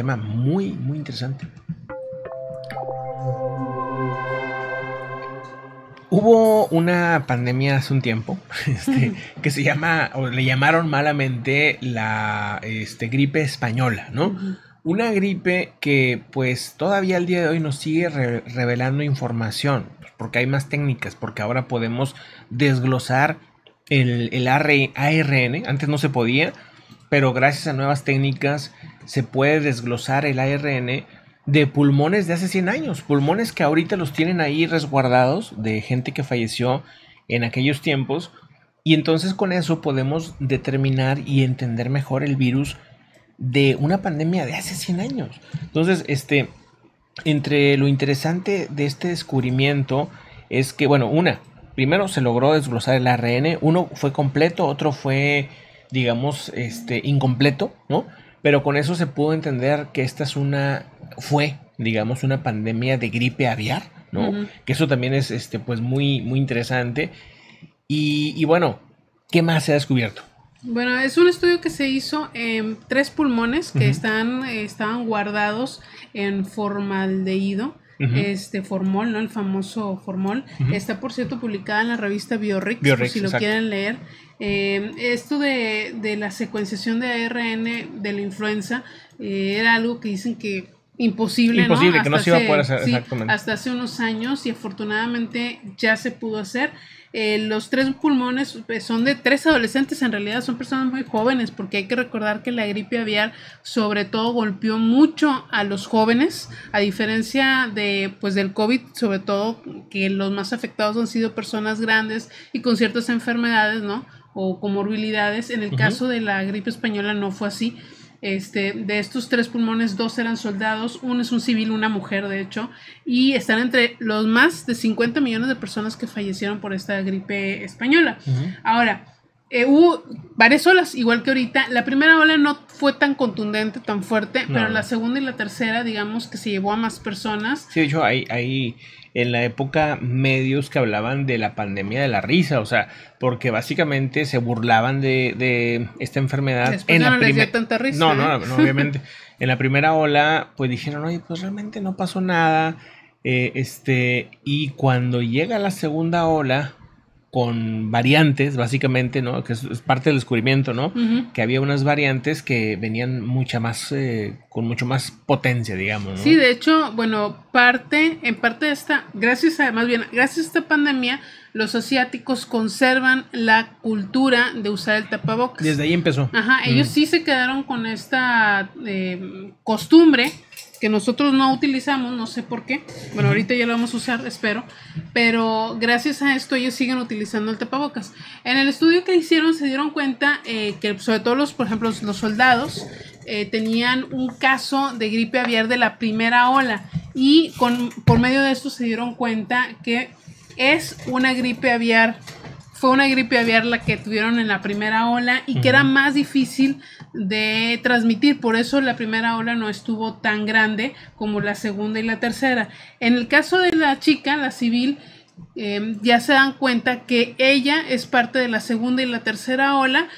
Tema muy, muy interesante. Hubo una pandemia hace un tiempo este, que se llama, o le llamaron malamente la este, gripe española, ¿no? Una gripe que pues todavía al día de hoy nos sigue revelando información, porque hay más técnicas, porque ahora podemos desglosar el, el ARN, antes no se podía, pero gracias a nuevas técnicas se puede desglosar el ARN de pulmones de hace 100 años, pulmones que ahorita los tienen ahí resguardados de gente que falleció en aquellos tiempos, y entonces con eso podemos determinar y entender mejor el virus de una pandemia de hace 100 años. Entonces, este, entre lo interesante de este descubrimiento es que, bueno, una, primero se logró desglosar el ARN, uno fue completo, otro fue, digamos, este, incompleto, ¿no? Pero con eso se pudo entender que esta es una, fue, digamos, una pandemia de gripe aviar, ¿no? Que eso también es, este, pues, muy, muy interesante. Y, bueno, ¿qué más se ha descubierto? Bueno, es un estudio que se hizo en tres pulmones que están, estaban guardados en formaldehído este formol, ¿no? El famoso formol. Está, por cierto, publicada en la revista Biorix, por si lo quieren leer. Eh, esto de, de, la secuenciación de ARN de la influenza eh, era algo que dicen que imposible. que no se iba a poder hacer. Hasta hace unos años y afortunadamente ya se pudo hacer. Eh, los tres pulmones pues, son de tres adolescentes, en realidad son personas muy jóvenes, porque hay que recordar que la gripe aviar sobre todo golpeó mucho a los jóvenes, a diferencia de pues del COVID, sobre todo que los más afectados han sido personas grandes y con ciertas enfermedades, ¿no? o comorbilidades. En el caso de la gripe española no fue así. Este, de estos tres pulmones, dos eran soldados, uno es un civil, una mujer, de hecho, y están entre los más de 50 millones de personas que fallecieron por esta gripe española. Ahora, eh, hubo varias olas, igual que ahorita. La primera ola no fue tan contundente, tan fuerte, pero la segunda y la tercera, digamos, que se llevó a más personas. Sí, de hecho, hay, en la época medios que hablaban de la pandemia de la risa, o sea, porque básicamente se burlaban de, esta enfermedad. en la primera. No, no, ¿eh? no, obviamente. en la primera ola, pues dijeron, oye, pues realmente no pasó nada. Eh, este, y cuando llega la segunda ola, con variantes, básicamente, ¿no? Que es, parte del descubrimiento, ¿no? Que había unas variantes que venían mucha más, eh, con mucho más potencia, digamos, Sí, de hecho, bueno, parte, en parte de esta, gracias a, más bien, gracias a esta pandemia, los asiáticos conservan la cultura de usar el tapabocas. Desde ahí empezó. Ajá, ellos mm. sí se quedaron con esta eh, costumbre que nosotros no utilizamos, no sé por qué. Bueno, ahorita ya lo vamos a usar, espero. Pero gracias a esto ellos siguen utilizando el tapabocas. En el estudio que hicieron se dieron cuenta eh, que sobre todo los, por ejemplo, los soldados eh, tenían un caso de gripe aviar de la primera ola y con, por medio de esto se dieron cuenta que es una gripe aviar, fue una gripe aviar la que tuvieron en la primera ola y que era más difícil de transmitir. Por eso la primera ola no estuvo tan grande como la segunda y la tercera. En el caso de la chica, la civil, em, ya se dan cuenta que ella es parte de la segunda y la tercera ola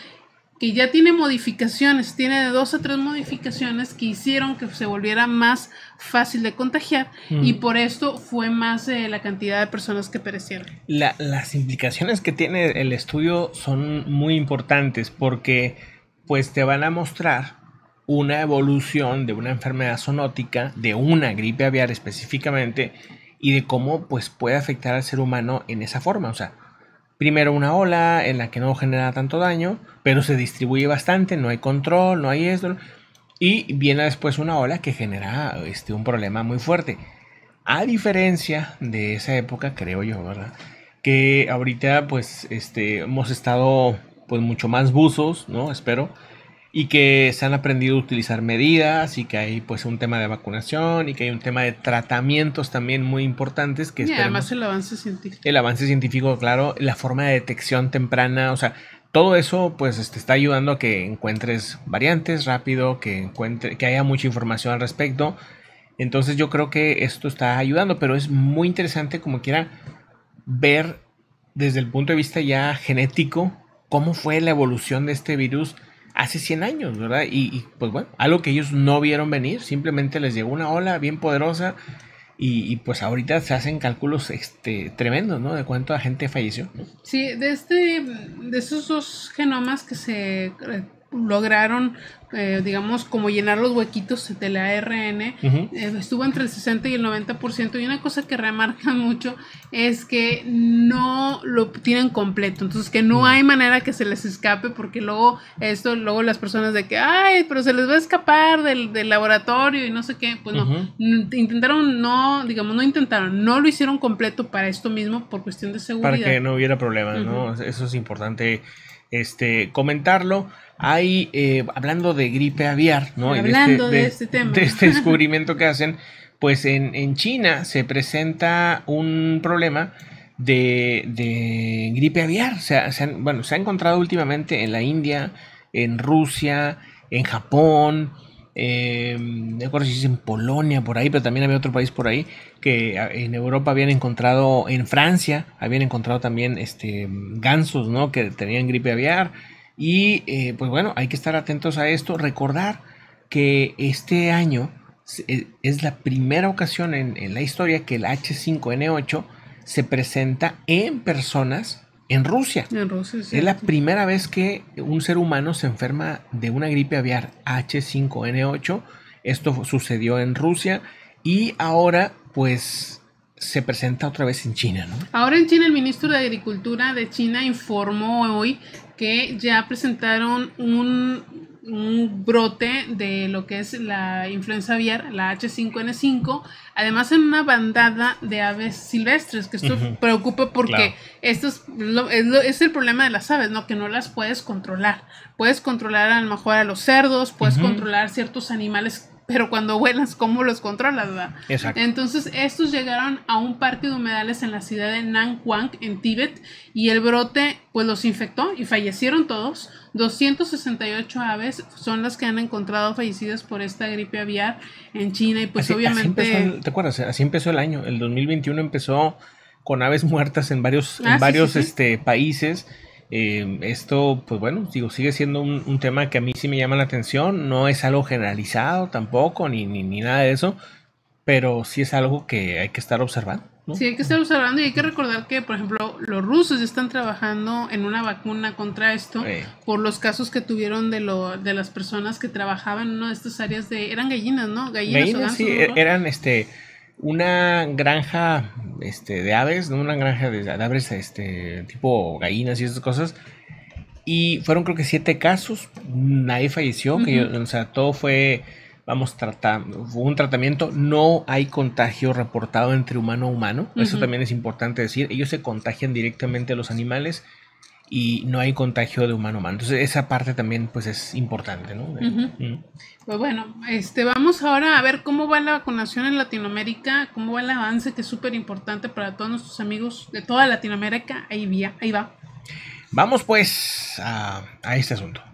que ya tiene modificaciones, tiene de dos a tres modificaciones que hicieron que se volviera más fácil de contagiar y mm. por esto fue más eh, la cantidad de personas que perecieron. las implicaciones que tiene el estudio son muy importantes porque pues te van a mostrar una evolución de una enfermedad zoonótica, de una gripe aviar específicamente, y de cómo pues, puede afectar al ser humano en esa forma. O sea, primero una ola en la que no genera tanto daño, pero se distribuye bastante, no hay control, no hay esto, y viene después una ola que genera este, un problema muy fuerte. A diferencia de esa época, creo yo, ¿verdad? Que ahorita pues este, hemos estado pues mucho más buzos, ¿no? Espero. Y que se han aprendido a utilizar medidas y que hay pues un tema de vacunación y que hay un tema de tratamientos también muy importantes que... Y además el avance científico. El avance científico, claro, la forma de detección temprana, o sea, todo eso pues te este, está ayudando a que encuentres variantes rápido, que, encuentre, que haya mucha información al respecto. Entonces yo creo que esto está ayudando, pero es muy interesante como quiera ver desde el punto de vista ya genético cómo fue la evolución de este virus hace 100 años, ¿verdad? Y, pues bueno, algo que ellos no vieron venir, simplemente les llegó una ola bien poderosa y, pues ahorita se hacen cálculos este, tremendos, ¿no? De cuánta gente falleció. Sí, de, este, de esos dos genomas que se eh, lograron, eh, digamos, como llenar los huequitos de la ARN, eh, estuvo entre el 60 y el 90%. Y una cosa que remarca mucho es que no lo tienen completo. Entonces, que no hay manera que se les escape, porque luego esto, luego las personas de que, ay, pero se les va a escapar del, del laboratorio y no sé qué. Pues no, intentaron, no, digamos, no intentaron, no lo hicieron completo para esto mismo por cuestión de seguridad. Para que no hubiera problemas, ¿no? Eso es importante este, comentarlo. Hay, eh, hablando de gripe aviar, este, Hablando de este, tema. este descubrimiento que hacen, pues en, China se presenta un problema de, gripe aviar. bueno, se ha encontrado últimamente en la India, en Rusia, en Japón, eh, em, no recuerdo si es en Polonia por ahí, pero también había otro país por ahí que ah, en Europa habían encontrado, en Francia habían encontrado también este gansos, ¿no? Que tenían gripe aviar y eh, pues bueno, hay que estar atentos a esto, recordar que este año eh, es la primera ocasión en, en la historia que el H5N8 se presenta en personas en Rusia. En Rusia sí. Es la primera vez que un ser humano se enferma de una gripe aviar H5N8. Esto sucedió en Rusia y ahora pues se presenta otra vez en China, ¿no? Ahora en China el ministro de Agricultura de China informó hoy que ya presentaron un, un brote de lo que es la influenza aviar, la H5N5, además en una bandada de aves silvestres, que esto preocupa porque esto es, es, el problema de las aves, ¿no? Que no las puedes controlar. Puedes controlar a lo mejor a los cerdos, puedes controlar ciertos animales pero cuando vuelas, ¿cómo los controlas? ¿verdad? Exacto. Entonces, estos llegaron a un parque de humedales en la ciudad de Nanhuang, en Tíbet, y el brote pues los infectó y fallecieron todos. 268 aves son las que han encontrado fallecidas por esta gripe aviar en China y pues obviamente... ¿Te acuerdas? Así empezó el año, el 2021 empezó con aves muertas en varios, en ah, varios Este, países Em, esto, pues bueno, digo, sigue siendo un, tema que a mí sí me llama la atención, no es algo generalizado tampoco, ni, ni, nada de eso, pero sí es algo que hay que estar observando. ¿no? Sí, hay que estar observando y hay que recordar que, por ejemplo, los rusos están trabajando en una vacuna contra esto por los casos que tuvieron de, lo, de las personas que trabajaban en una de estas áreas de... Eran gallinas, ¿no? Gallinas, sí, e, eran este este, una granja de aves, una granja de, aves este, tipo gallinas y esas cosas. Y fueron creo que siete casos, nadie falleció, o sea, todo fue, vamos, tratando, fue un tratamiento, no hay contagio reportado entre humano a humano, eso también es importante decir, ellos se contagian directamente a los animales y no hay contagio de humano a humano. Entonces esa parte también pues es importante, ¿no? Pues bueno, este, vamos ahora a ver cómo va la vacunación en Latinoamérica, cómo va el avance que es súper importante para todos nuestros amigos de toda Latinoamérica. Ahí, ahí va. Vamos pues a este asunto.